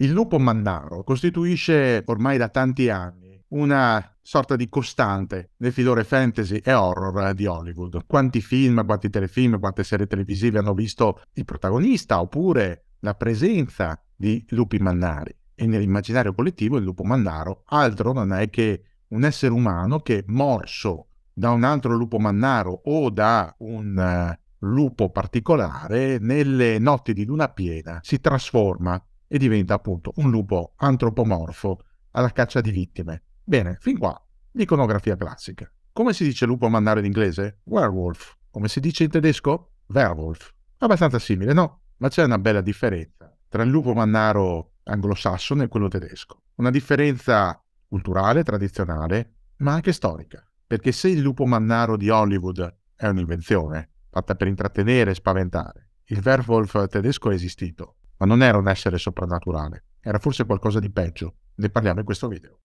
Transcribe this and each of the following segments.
Il lupo mannaro costituisce ormai da tanti anni una sorta di costante nel filore fantasy e horror di Hollywood. Quanti film, quanti telefilm, quante serie televisive hanno visto il protagonista oppure la presenza di lupi mannari? E nell'immaginario collettivo il lupo mannaro altro non è che un essere umano che morso da un altro lupo mannaro o da un uh, lupo particolare nelle notti di luna piena si trasforma e diventa appunto un lupo antropomorfo alla caccia di vittime. Bene, fin qua, l'iconografia classica. Come si dice lupo mannaro in inglese? Werewolf. Come si dice in tedesco? Werewolf. Abbastanza simile, no? Ma c'è una bella differenza tra il lupo mannaro anglosassone e quello tedesco. Una differenza culturale, tradizionale, ma anche storica. Perché se il lupo mannaro di Hollywood è un'invenzione, fatta per intrattenere e spaventare, il werewolf tedesco è esistito, ma non era un essere soprannaturale, era forse qualcosa di peggio. Ne parliamo in questo video.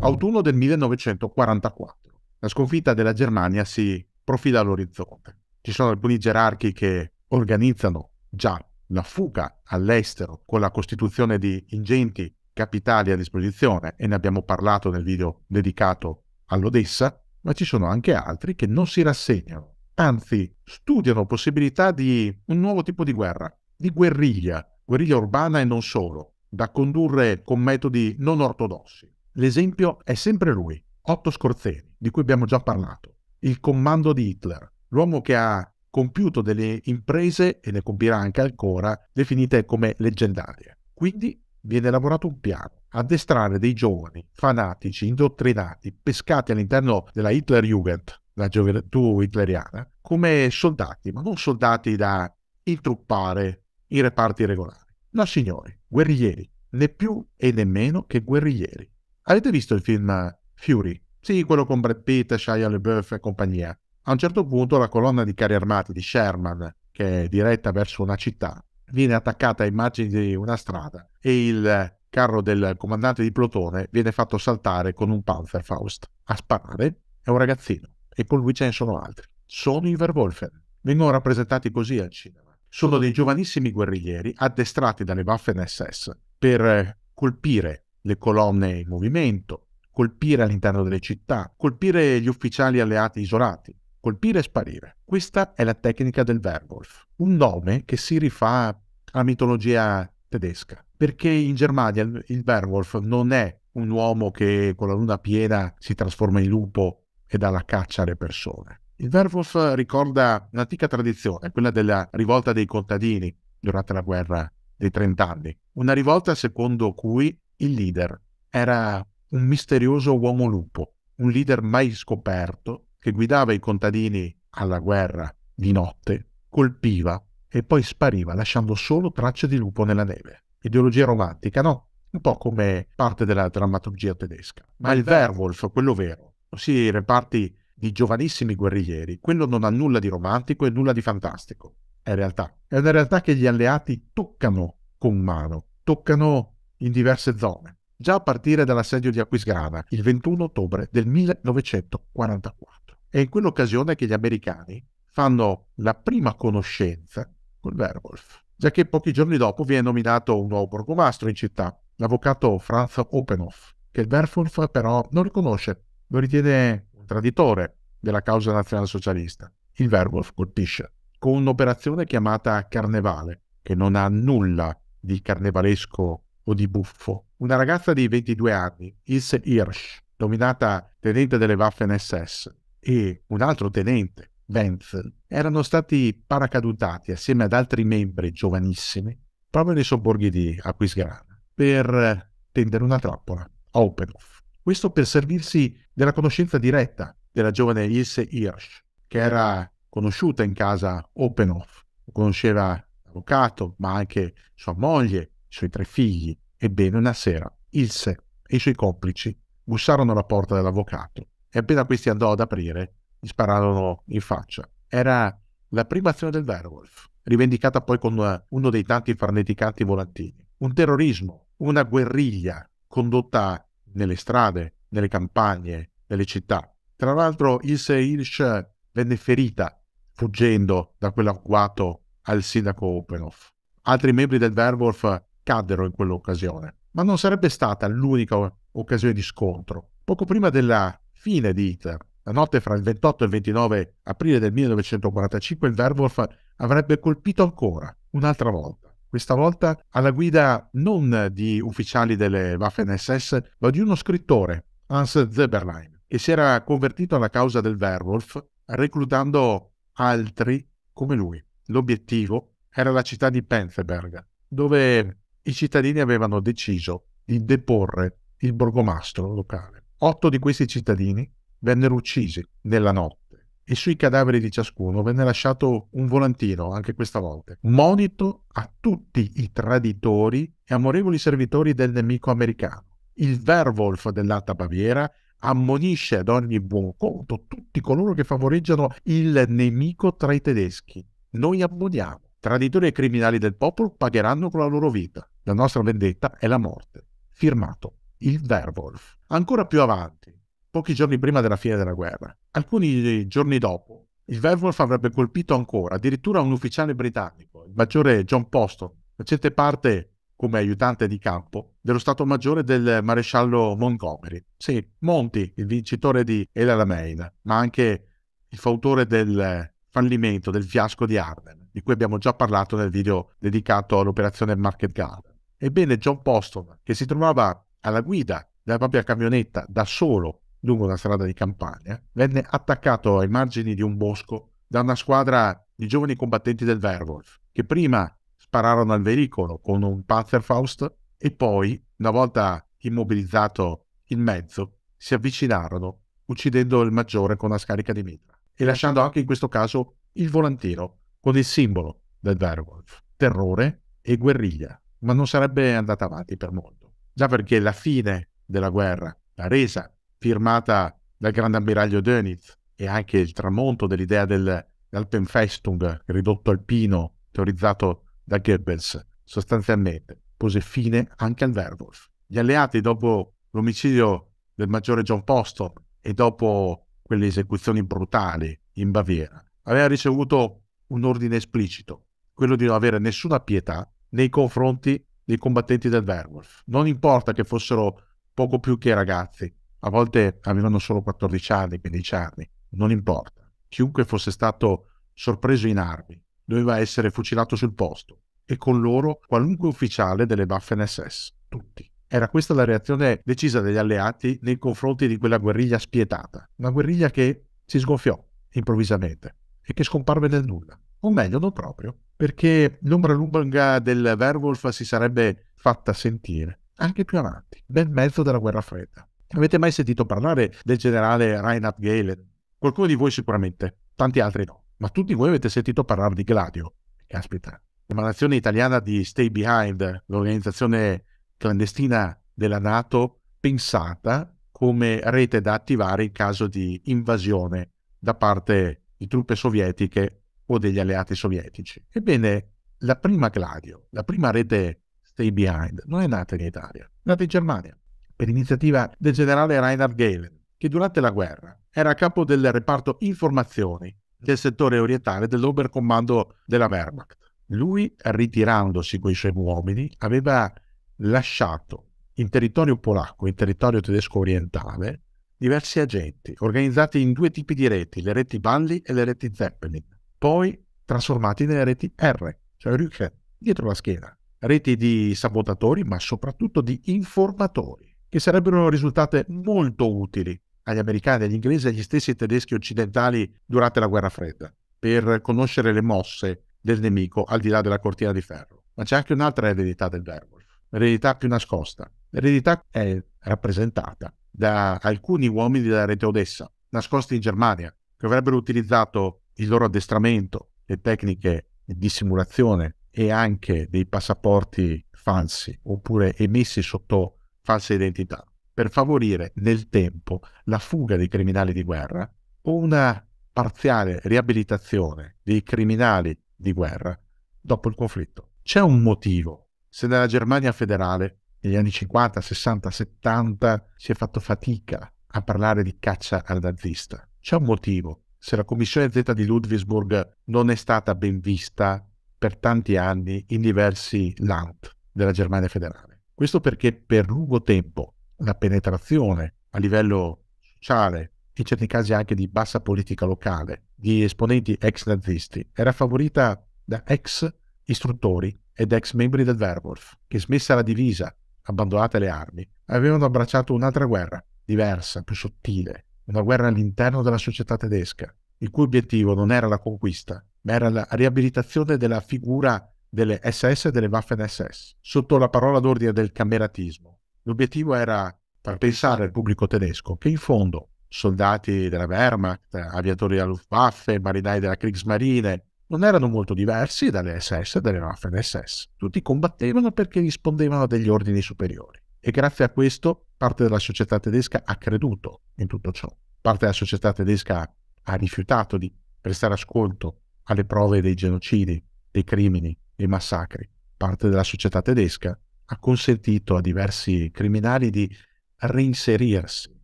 Autunno del 1944. La sconfitta della Germania si profila all'orizzonte. Ci sono alcuni gerarchi che organizzano già la fuga all'estero con la costituzione di ingenti capitali a disposizione e ne abbiamo parlato nel video dedicato all'Odessa, ma ci sono anche altri che non si rassegnano, anzi studiano possibilità di un nuovo tipo di guerra, di guerriglia, guerriglia urbana e non solo, da condurre con metodi non ortodossi. L'esempio è sempre lui, Otto Scorzeni, di cui abbiamo già parlato, il comando di Hitler, l'uomo che ha compiuto delle imprese e ne compirà anche ancora, definite come leggendarie. Quindi viene elaborato un piano. Addestrare dei giovani, fanatici, indottrinati, pescati all'interno della Hitlerjugend, la gioventù hitleriana, come soldati, ma non soldati da intruppare i reparti regolari. No, signori, guerriglieri, né più e né meno che guerriglieri. Avete visto il film Fury? Sì, quello con Brad Pitt, Shia LeBeouf e compagnia. A un certo punto la colonna di carri armati di Sherman, che è diretta verso una città, viene attaccata a immagini di una strada e il carro del comandante di plotone viene fatto saltare con un Panzerfaust. A sparare è un ragazzino e con lui ce ne sono altri. Sono i Verwolfen. Vengono rappresentati così al cinema. Sono dei giovanissimi guerriglieri addestrati dalle Waffen SS per colpire le colonne in movimento, colpire all'interno delle città, colpire gli ufficiali alleati isolati colpire e sparire. Questa è la tecnica del werewolf, un nome che si rifà alla mitologia tedesca, perché in Germania il werewolf non è un uomo che con la luna piena si trasforma in lupo e dà la caccia alle persone. Il werewolf ricorda un'antica tradizione, quella della rivolta dei contadini durante la guerra dei trent'anni, una rivolta secondo cui il leader era un misterioso uomo lupo, un leader mai scoperto che guidava i contadini alla guerra di notte, colpiva e poi spariva lasciando solo tracce di lupo nella neve. Ideologia romantica, no? Un po' come parte della drammaturgia tedesca. Ma il Werwolf, quello vero, ossia i reparti di giovanissimi guerriglieri, quello non ha nulla di romantico e nulla di fantastico. È realtà. È una realtà che gli alleati toccano con mano, toccano in diverse zone, già a partire dall'assedio di Aquisgrana il 21 ottobre del 1944. È in quell'occasione che gli americani fanno la prima conoscenza col werewolf, già che pochi giorni dopo viene nominato un nuovo borgomastro in città, l'avvocato Franz Oppenhoff, che il werewolf però non riconosce, lo ritiene un traditore della causa nazionalsocialista. Il werewolf colpisce con un'operazione chiamata Carnevale, che non ha nulla di carnevalesco o di buffo. Una ragazza di 22 anni, Ilse Hirsch, nominata tenente delle Waffen SS, e un altro tenente, Benson, erano stati paracadutati assieme ad altri membri giovanissimi proprio nei sobborghi di Aquisgrana per tendere una trappola a Oppenhoff. Questo per servirsi della conoscenza diretta della giovane Ilse Hirsch, che era conosciuta in casa Oppenhoff, conosceva l'avvocato, ma anche sua moglie, i suoi tre figli. Ebbene, una sera Ilse e i suoi complici bussarono alla porta dell'avvocato e appena questi andò ad aprire, gli spararono in faccia. Era la prima azione del werewolf, rivendicata poi con eh, uno dei tanti farneticanti volantini. Un terrorismo, una guerriglia condotta nelle strade, nelle campagne, nelle città. Tra l'altro Ilse Hirsch venne ferita fuggendo da quell'agguato al sindaco Openoff. Altri membri del Werwolf caddero in quell'occasione, ma non sarebbe stata l'unica occasione di scontro. Poco prima della fine di Hitler. La notte fra il 28 e il 29 aprile del 1945 il Werwolf avrebbe colpito ancora, un'altra volta. Questa volta alla guida non di ufficiali delle Waffen-SS, ma di uno scrittore, Hans Zeberlein, che si era convertito alla causa del Werwolf reclutando altri come lui. L'obiettivo era la città di Penzerberg, dove i cittadini avevano deciso di deporre il borgomastro locale. Otto di questi cittadini vennero uccisi nella notte e sui cadaveri di ciascuno venne lasciato un volantino, anche questa volta, monito a tutti i traditori e amorevoli servitori del nemico americano. Il Werwolf dell'Alta Baviera ammonisce ad ogni buon conto tutti coloro che favoreggiano il nemico tra i tedeschi. Noi ammoniamo. Traditori e criminali del popolo pagheranno con la loro vita. La nostra vendetta è la morte. Firmato il Werwolf. Ancora più avanti, pochi giorni prima della fine della guerra, alcuni giorni dopo, il Werwolf avrebbe colpito ancora addirittura un ufficiale britannico, il maggiore John Poston, facente parte come aiutante di campo dello Stato Maggiore del maresciallo Montgomery. Sì, Monti, il vincitore di El Alamein, ma anche il fautore del fallimento, del fiasco di Arden, di cui abbiamo già parlato nel video dedicato all'operazione Market Garden. Ebbene, John Poston, che si trovava alla guida della propria camionetta da solo lungo una strada di campagna, venne attaccato ai margini di un bosco da una squadra di giovani combattenti del Werewolf, che prima spararono al veicolo con un Panzerfaust e poi, una volta immobilizzato il mezzo, si avvicinarono uccidendo il maggiore con una scarica di mitra e lasciando anche in questo caso il volantino con il simbolo del Werewolf, terrore e guerriglia, ma non sarebbe andata avanti per molto già perché la fine della guerra, la resa firmata dal grande ammiraglio Dönitz e anche il tramonto dell'idea dell'Alpenfestung, ridotto alpino, teorizzato da Goebbels, sostanzialmente pose fine anche al Werwolf. Gli alleati, dopo l'omicidio del maggiore John Poston e dopo quelle esecuzioni brutali in Baviera, aveva ricevuto un ordine esplicito, quello di non avere nessuna pietà nei confronti dei combattenti del Werewolf. Non importa che fossero poco più che ragazzi, a volte avevano solo 14 anni, 15 anni, non importa. Chiunque fosse stato sorpreso in armi doveva essere fucilato sul posto e con loro qualunque ufficiale delle Waffen SS, tutti. Era questa la reazione decisa degli alleati nei confronti di quella guerriglia spietata, una guerriglia che si sgonfiò improvvisamente e che scomparve nel nulla, o meglio non proprio perché l'ombra lunga del werewolf si sarebbe fatta sentire anche più avanti, nel mezzo della guerra fredda. Avete mai sentito parlare del generale Reinhard Gehlen? Qualcuno di voi sicuramente, tanti altri no, ma tutti voi avete sentito parlare di Gladio. Caspita, emanazione italiana di Stay Behind, l'organizzazione clandestina della NATO pensata come rete da attivare in caso di invasione da parte di truppe sovietiche o degli alleati sovietici. Ebbene, la prima Gladio, la prima rete Stay Behind, non è nata in Italia, è nata in Germania, per iniziativa del generale Reinhard Gehlen, che durante la guerra era a capo del reparto informazioni del settore orientale dell'Oberkommando della Wehrmacht. Lui, ritirandosi con i suoi uomini, aveva lasciato in territorio polacco, in territorio tedesco orientale, diversi agenti organizzati in due tipi di reti, le reti Balli e le reti Zeppelin, poi trasformati nelle reti R, cioè Rüche, dietro la schiena. Reti di sabotatori, ma soprattutto di informatori, che sarebbero risultate molto utili agli americani, agli inglesi e agli stessi tedeschi occidentali durante la guerra fredda, per conoscere le mosse del nemico al di là della cortina di ferro. Ma c'è anche un'altra eredità del werewolf, l'eredità più nascosta. L'eredità è rappresentata da alcuni uomini della rete Odessa, nascosti in Germania, che avrebbero utilizzato il loro addestramento, le tecniche di simulazione e anche dei passaporti falsi oppure emessi sotto falsa identità per favorire nel tempo la fuga dei criminali di guerra o una parziale riabilitazione dei criminali di guerra dopo il conflitto. C'è un motivo se nella Germania federale negli anni 50, 60, 70 si è fatto fatica a parlare di caccia al nazista. C'è un motivo se la commissione Z di Ludwigsburg non è stata ben vista per tanti anni in diversi land della Germania federale. Questo perché per lungo tempo la penetrazione a livello sociale, in certi casi anche di bassa politica locale, di esponenti ex nazisti era favorita da ex istruttori ed ex membri del Wehrwolf, che smessa la divisa, abbandonate le armi, avevano abbracciato un'altra guerra, diversa, più sottile, una guerra all'interno della società tedesca, il cui obiettivo non era la conquista, ma era la riabilitazione della figura delle SS e delle Waffen-SS, sotto la parola d'ordine del cameratismo. L'obiettivo era far pensare al pubblico tedesco che in fondo soldati della Wehrmacht, aviatori della Luftwaffe, marinai della Kriegsmarine, non erano molto diversi dalle SS e dalle Waffen-SS. Tutti combattevano perché rispondevano a degli ordini superiori. E grazie a questo parte della società tedesca ha creduto in tutto ciò. Parte della società tedesca ha, rifiutato di prestare ascolto alle prove dei genocidi, dei crimini, dei massacri. Parte della società tedesca ha consentito a diversi criminali di reinserirsi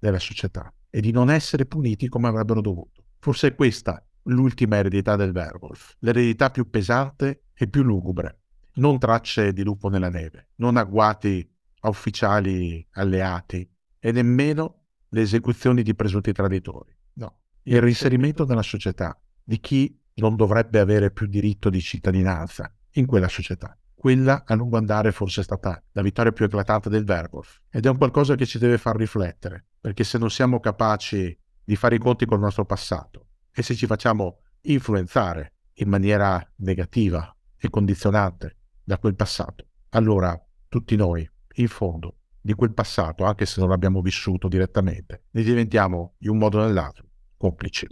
nella società e di non essere puniti come avrebbero dovuto. Forse questa l'ultima eredità del Werwolf, l'eredità più pesante e più lugubre. Non tracce di lupo nella neve, non agguati a ufficiali alleati e nemmeno le esecuzioni di presunti traditori. No, il reinserimento nella società di chi non dovrebbe avere più diritto di cittadinanza in quella società. Quella a lungo andare forse è stata la vittoria più eclatante del Vergolf ed è un qualcosa che ci deve far riflettere, perché se non siamo capaci di fare i conti col nostro passato e se ci facciamo influenzare in maniera negativa e condizionante da quel passato, allora tutti noi in fondo di quel passato, anche se non l'abbiamo vissuto direttamente, ne diventiamo in un modo o nell'altro complici.